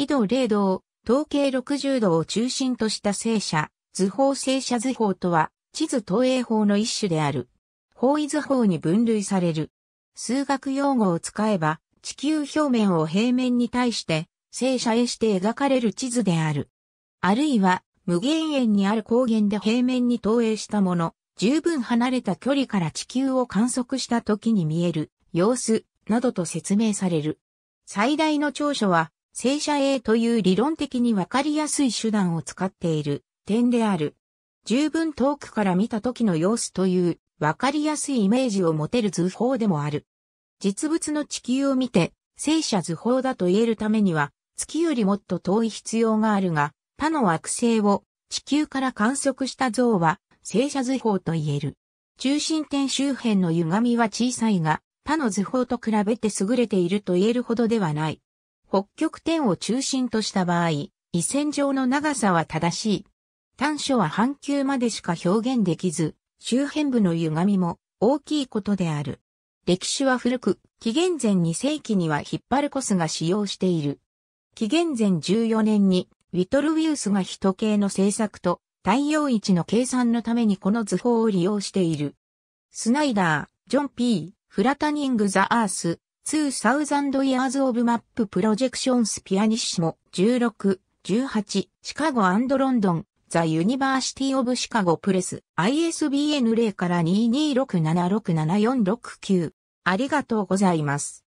緯度0度を、統計60度を中心とした正社、図法正社図法とは、地図投影法の一種である。方位図法に分類される。数学用語を使えば、地球表面を平面に対して、正社へして描かれる地図である。あるいは、無限遠にある光源で平面に投影したもの、十分離れた距離から地球を観測した時に見える様子などと説明される。最大の長所は正社 A という理論的にわかりやすい手段を使っている点である。十分遠くから見た時の様子というわかりやすいイメージを持てる図法でもある。実物の地球を見て、正社図法だと言えるためには、月よりもっと遠い必要があるが、他の惑星を地球から観測した像は、正社図法と言える。中心点周辺の歪みは小さいが、他の図法と比べて優れていると言えるほどではない。北極点を中心とした場合、緯線上の長さは正しい。短所は半球までしか表現できず、周辺部の歪みも大きいことである。歴史は古く、紀元前2世紀にはヒッパルコスが使用している。紀元前14年に、ウィトルウィウスが人形の制作と太陽位置の計算のためにこの図法を利用している。スナイダー、ジョン・ P、フラタニング・ザ・アース、2000 Years of Map Projections Pianissimo 16、18シカゴロンドンザ・ユニバーシティ・オブ・シカゴ・プレス ISBN 0から226767469ありがとうございます。